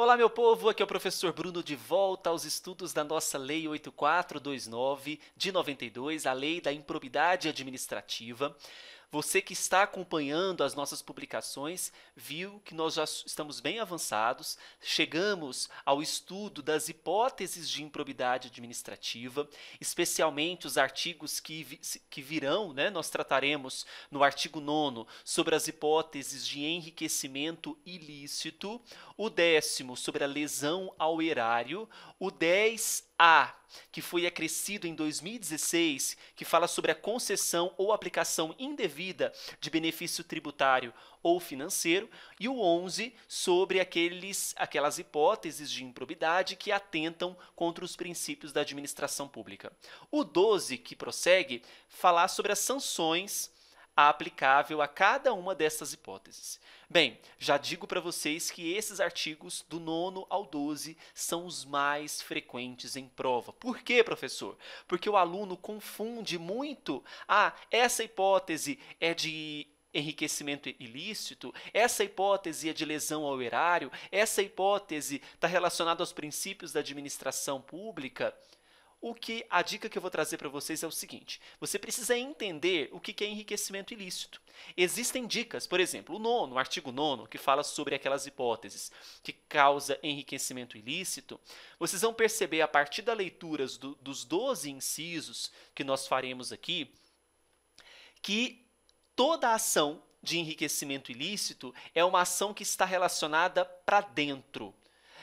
Olá, meu povo, aqui é o professor Bruno de volta aos estudos da nossa Lei 8429 de 92, a Lei da Improbidade Administrativa. Você que está acompanhando as nossas publicações viu que nós já estamos bem avançados, chegamos ao estudo das hipóteses de improbidade administrativa, especialmente os artigos que, vi que virão, né? nós trataremos no artigo 9 sobre as hipóteses de enriquecimento ilícito, o décimo sobre a lesão ao erário, o 10 a, que foi acrescido em 2016, que fala sobre a concessão ou aplicação indevida de benefício tributário ou financeiro, e o 11, sobre aqueles, aquelas hipóteses de improbidade que atentam contra os princípios da administração pública. O 12, que prossegue, falar sobre as sanções aplicável a cada uma dessas hipóteses. Bem, já digo para vocês que esses artigos do 9 ao 12 são os mais frequentes em prova. Por quê, professor? Porque o aluno confunde muito. Ah, essa hipótese é de enriquecimento ilícito, essa hipótese é de lesão ao erário, essa hipótese está relacionada aos princípios da administração pública. O que a dica que eu vou trazer para vocês é o seguinte: você precisa entender o que é enriquecimento ilícito. Existem dicas, por exemplo, o nono, o artigo 9, que fala sobre aquelas hipóteses que causa enriquecimento ilícito. Vocês vão perceber a partir da leitura do, dos 12 incisos que nós faremos aqui que toda ação de enriquecimento ilícito é uma ação que está relacionada para dentro.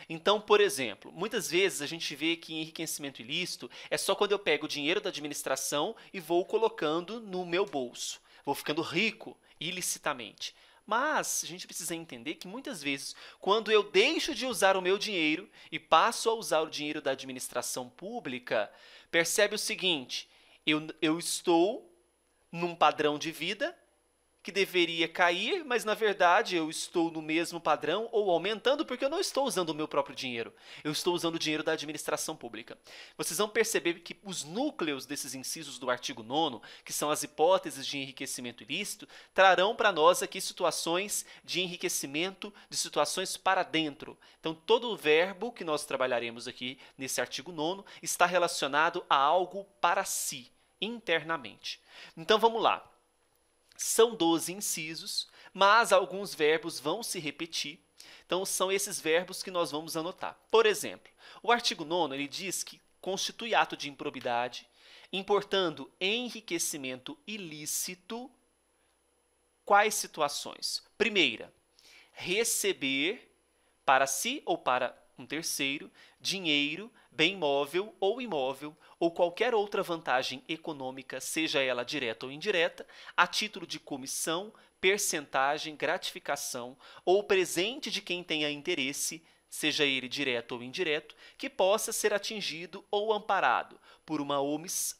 Então, por exemplo, muitas vezes a gente vê que enriquecimento ilícito é só quando eu pego o dinheiro da administração e vou colocando no meu bolso. Vou ficando rico ilicitamente. Mas a gente precisa entender que muitas vezes, quando eu deixo de usar o meu dinheiro e passo a usar o dinheiro da administração pública, percebe o seguinte: eu, eu estou num padrão de vida que deveria cair, mas na verdade eu estou no mesmo padrão ou aumentando porque eu não estou usando o meu próprio dinheiro. Eu estou usando o dinheiro da administração pública. Vocês vão perceber que os núcleos desses incisos do artigo 9, que são as hipóteses de enriquecimento ilícito, trarão para nós aqui situações de enriquecimento, de situações para dentro. Então todo o verbo que nós trabalharemos aqui nesse artigo 9 está relacionado a algo para si, internamente. Então vamos lá. São 12 incisos, mas alguns verbos vão se repetir. Então, são esses verbos que nós vamos anotar. Por exemplo, o artigo 9 ele diz que constitui ato de improbidade, importando enriquecimento ilícito quais situações? Primeira, receber para si ou para um terceiro, dinheiro, bem móvel ou imóvel, ou qualquer outra vantagem econômica, seja ela direta ou indireta, a título de comissão, percentagem, gratificação ou presente de quem tenha interesse, seja ele direto ou indireto, que possa ser atingido ou amparado por uma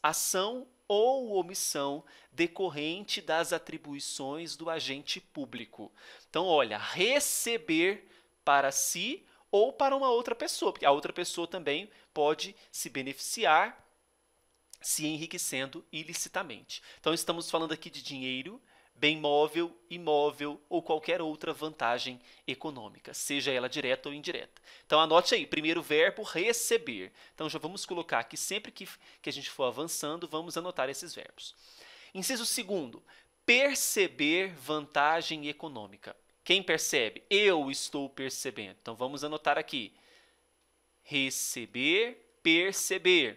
ação ou omissão decorrente das atribuições do agente público. Então, olha, receber para si ou para uma outra pessoa, porque a outra pessoa também pode se beneficiar se enriquecendo ilicitamente. Então estamos falando aqui de dinheiro, bem móvel, imóvel ou qualquer outra vantagem econômica, seja ela direta ou indireta. Então anote aí, primeiro verbo receber. Então já vamos colocar aqui sempre que, que a gente for avançando, vamos anotar esses verbos. Inciso segundo, perceber vantagem econômica. Quem percebe? Eu estou percebendo. Então vamos anotar aqui. Receber, perceber.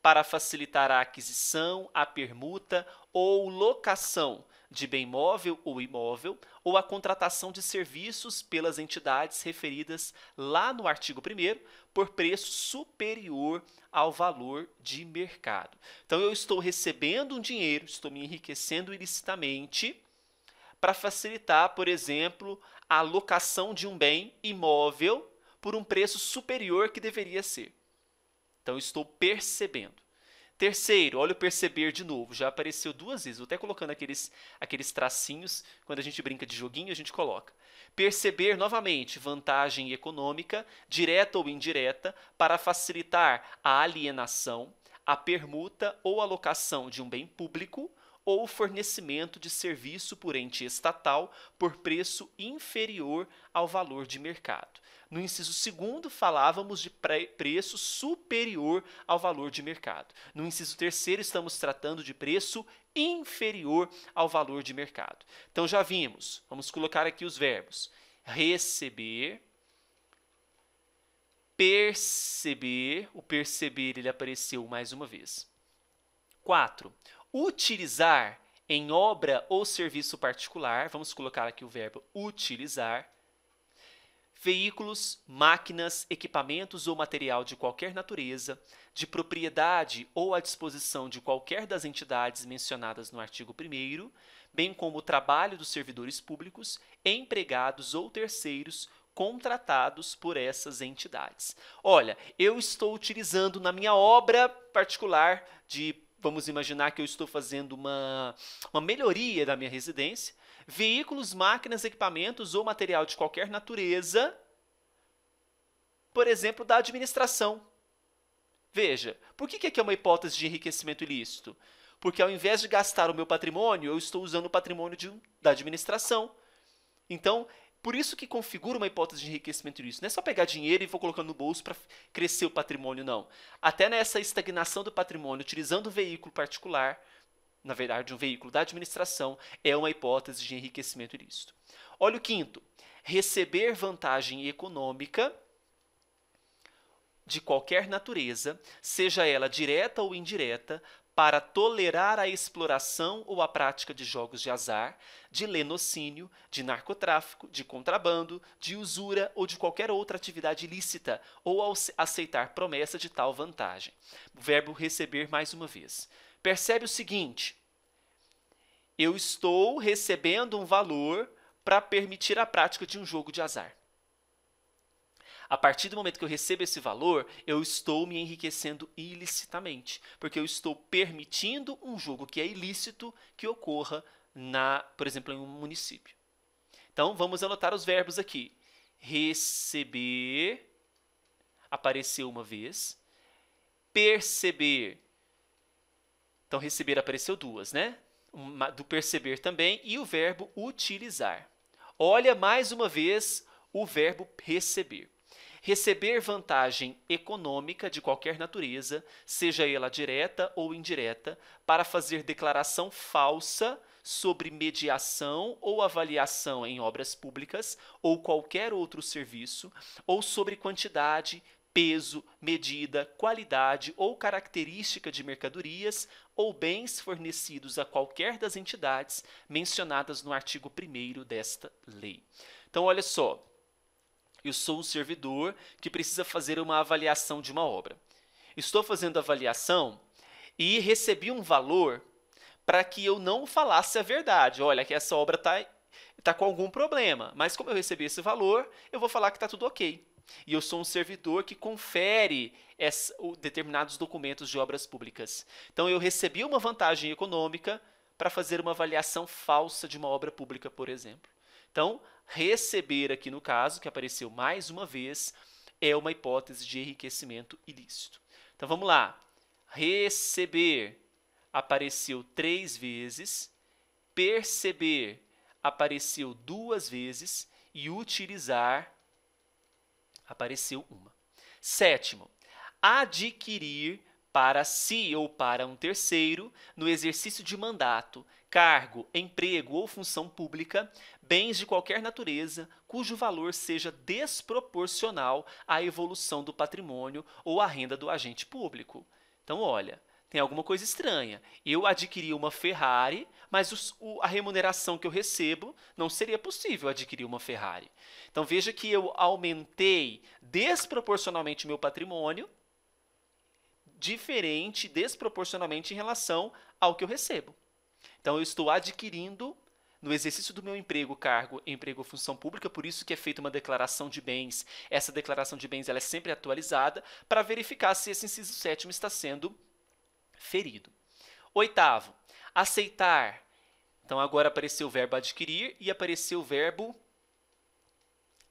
Para facilitar a aquisição, a permuta ou locação de bem móvel ou imóvel ou a contratação de serviços pelas entidades referidas lá no artigo 1 por preço superior ao valor de mercado. Então, eu estou recebendo um dinheiro, estou me enriquecendo ilicitamente para facilitar, por exemplo, a locação de um bem imóvel por um preço superior que deveria ser. Então, estou percebendo. Terceiro, olha o perceber de novo, já apareceu duas vezes, até colocando aqueles, aqueles tracinhos, quando a gente brinca de joguinho, a gente coloca. Perceber novamente vantagem econômica, direta ou indireta, para facilitar a alienação, a permuta ou alocação de um bem público ou fornecimento de serviço por ente estatal por preço inferior ao valor de mercado. No inciso segundo, falávamos de preço superior ao valor de mercado. No inciso terceiro, estamos tratando de preço inferior ao valor de mercado. Então já vimos, vamos colocar aqui os verbos: receber, perceber, o perceber ele apareceu mais uma vez. 4. Utilizar em obra ou serviço particular, vamos colocar aqui o verbo utilizar, veículos, máquinas, equipamentos ou material de qualquer natureza, de propriedade ou à disposição de qualquer das entidades mencionadas no artigo 1, bem como o trabalho dos servidores públicos, empregados ou terceiros contratados por essas entidades. Olha, eu estou utilizando na minha obra particular de vamos imaginar que eu estou fazendo uma, uma melhoria da minha residência, veículos, máquinas, equipamentos ou material de qualquer natureza, por exemplo, da administração. Veja, por que, que é uma hipótese de enriquecimento ilícito? Porque ao invés de gastar o meu patrimônio, eu estou usando o patrimônio de, da administração. Então, por isso que configura uma hipótese de enriquecimento ilícito. Não é só pegar dinheiro e vou colocando no bolso para crescer o patrimônio, não. Até nessa estagnação do patrimônio, utilizando um veículo particular, na verdade, um veículo da administração, é uma hipótese de enriquecimento ilícito. Olha o quinto: receber vantagem econômica de qualquer natureza, seja ela direta ou indireta, para tolerar a exploração ou a prática de jogos de azar, de lenocínio, de narcotráfico, de contrabando, de usura ou de qualquer outra atividade ilícita, ou ao aceitar promessa de tal vantagem. O verbo receber mais uma vez. Percebe o seguinte: eu estou recebendo um valor para permitir a prática de um jogo de azar a partir do momento que eu recebo esse valor, eu estou me enriquecendo ilicitamente, porque eu estou permitindo um jogo que é ilícito que ocorra na, por exemplo, em um município. Então vamos anotar os verbos aqui. Receber apareceu uma vez, perceber. Então receber apareceu duas, né? Uma, do perceber também e o verbo utilizar. Olha mais uma vez o verbo receber receber vantagem econômica de qualquer natureza, seja ela direta ou indireta, para fazer declaração falsa sobre mediação ou avaliação em obras públicas ou qualquer outro serviço, ou sobre quantidade, peso, medida, qualidade ou característica de mercadorias ou bens fornecidos a qualquer das entidades mencionadas no artigo 1 desta lei. Então, olha só, eu sou um servidor que precisa fazer uma avaliação de uma obra. Estou fazendo avaliação e recebi um valor para que eu não falasse a verdade. Olha, que essa obra está tá com algum problema, mas como eu recebi esse valor, eu vou falar que está tudo ok. E eu sou um servidor que confere essa, determinados documentos de obras públicas. Então, eu recebi uma vantagem econômica para fazer uma avaliação falsa de uma obra pública, por exemplo. Então, Receber aqui no caso, que apareceu mais uma vez, é uma hipótese de enriquecimento ilícito. Então vamos lá. Receber apareceu três vezes, perceber apareceu duas vezes e utilizar apareceu uma. Sétimo, adquirir para si ou para um terceiro no exercício de mandato cargo, emprego ou função pública, bens de qualquer natureza cujo valor seja desproporcional à evolução do patrimônio ou à renda do agente público. Então, olha, tem alguma coisa estranha. Eu adquiri uma Ferrari, mas os, o, a remuneração que eu recebo não seria possível adquirir uma Ferrari. Então veja que eu aumentei desproporcionalmente o meu patrimônio, diferente, desproporcionalmente em relação ao que eu recebo. Então eu estou adquirindo no exercício do meu emprego, cargo, emprego ou função pública, por isso que é feita uma declaração de bens. Essa declaração de bens ela é sempre atualizada para verificar se esse inciso sétimo está sendo ferido. Oitavo, aceitar. Então agora apareceu o verbo adquirir e apareceu o verbo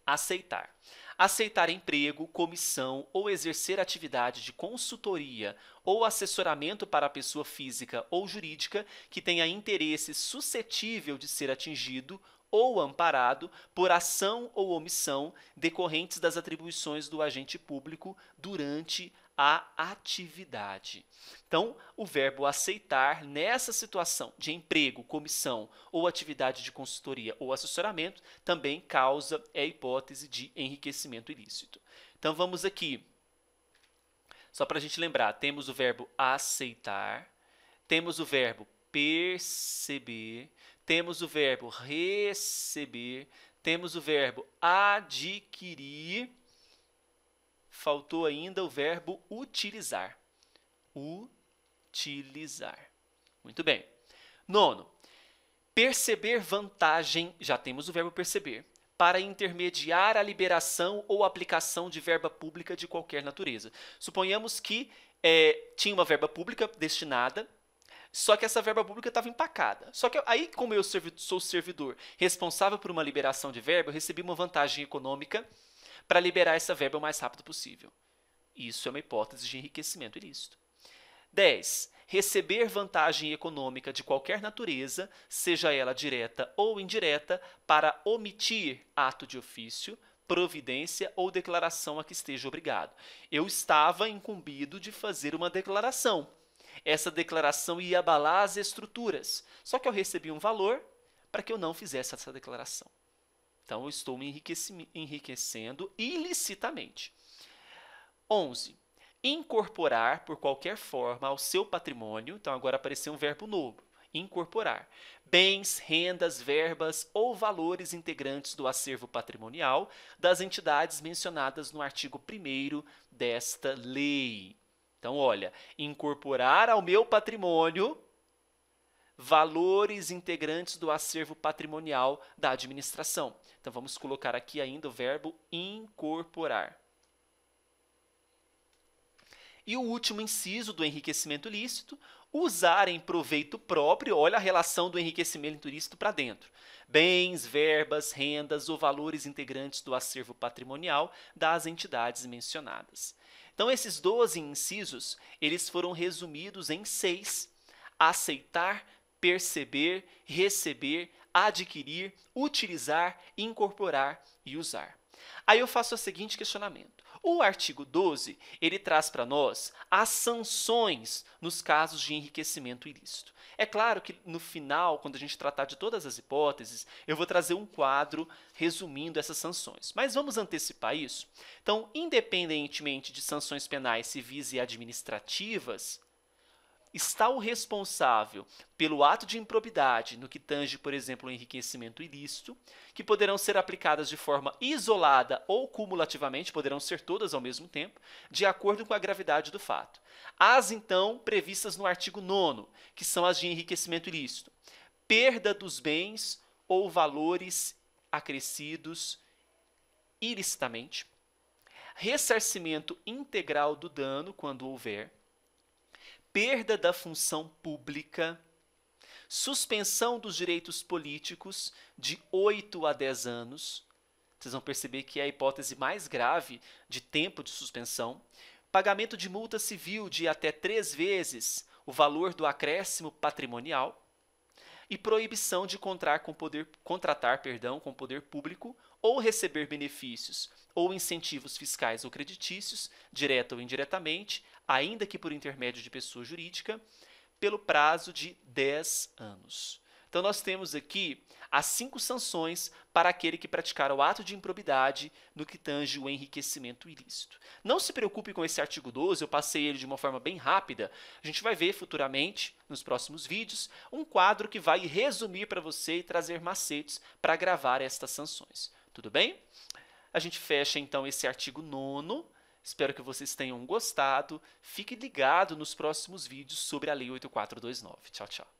aceitar aceitar emprego, comissão ou exercer atividade de consultoria ou assessoramento para a pessoa física ou jurídica que tenha interesse suscetível de ser atingido ou amparado por ação ou omissão decorrentes das atribuições do agente público durante a a atividade. Então, o verbo aceitar nessa situação de emprego, comissão ou atividade de consultoria ou assessoramento também causa a é hipótese de enriquecimento ilícito. Então, vamos aqui. Só para a gente lembrar, temos o verbo aceitar, temos o verbo perceber, temos o verbo receber, temos o verbo adquirir faltou ainda o verbo utilizar. Utilizar. Muito bem. Nono, perceber vantagem, já temos o verbo perceber, para intermediar a liberação ou aplicação de verba pública de qualquer natureza. Suponhamos que é, tinha uma verba pública destinada, só que essa verba pública estava empacada. Só que aí, como eu sou servidor responsável por uma liberação de verba, eu recebi uma vantagem econômica para liberar essa verba o mais rápido possível. Isso é uma hipótese de enriquecimento ilícito. 10. Receber vantagem econômica de qualquer natureza, seja ela direta ou indireta, para omitir ato de ofício, providência ou declaração a que esteja obrigado. Eu estava incumbido de fazer uma declaração. Essa declaração ia abalar as estruturas. Só que eu recebi um valor para que eu não fizesse essa declaração. Então, eu estou me enriquecendo ilicitamente. 11. Incorporar por qualquer forma ao seu patrimônio. Então, agora apareceu um verbo novo: incorporar. Bens, rendas, verbas ou valores integrantes do acervo patrimonial das entidades mencionadas no artigo 1 desta lei. Então, olha, incorporar ao meu patrimônio valores integrantes do acervo patrimonial da administração. Então vamos colocar aqui ainda o verbo incorporar. E o último inciso do enriquecimento lícito, usar em proveito próprio, olha a relação do enriquecimento lícito para dentro. Bens, verbas, rendas ou valores integrantes do acervo patrimonial das entidades mencionadas. Então esses 12 incisos, eles foram resumidos em seis: aceitar, perceber, receber, adquirir, utilizar, incorporar e usar. Aí eu faço o seguinte questionamento. O artigo 12, ele traz para nós as sanções nos casos de enriquecimento ilícito. É claro que no final, quando a gente tratar de todas as hipóteses, eu vou trazer um quadro resumindo essas sanções. Mas vamos antecipar isso? Então, independentemente de sanções penais civis e administrativas, está o responsável pelo ato de improbidade no que tange, por exemplo, o enriquecimento ilícito, que poderão ser aplicadas de forma isolada ou cumulativamente, poderão ser todas ao mesmo tempo, de acordo com a gravidade do fato. As, então, previstas no artigo 9, que são as de enriquecimento ilícito: perda dos bens ou valores acrescidos ilicitamente, ressarcimento integral do dano, quando houver, perda da função pública, suspensão dos direitos políticos de 8 a 10 anos. Vocês vão perceber que é a hipótese mais grave de tempo de suspensão. Pagamento de multa civil de até três vezes o valor do acréscimo patrimonial e proibição de contratar com poder, contratar, perdão, com poder público ou receber benefícios ou incentivos fiscais ou creditícios, direta ou indiretamente, ainda que por intermédio de pessoa jurídica, pelo prazo de 10 anos. Então, nós temos aqui as cinco sanções para aquele que praticar o ato de improbidade no que tange o enriquecimento ilícito. Não se preocupe com esse artigo 12, eu passei ele de uma forma bem rápida. A gente vai ver futuramente, nos próximos vídeos, um quadro que vai resumir para você e trazer macetes para gravar estas sanções. Tudo bem? A gente fecha então esse artigo 9 Espero que vocês tenham gostado. Fique ligado nos próximos vídeos sobre a Lei 8429. Tchau, tchau.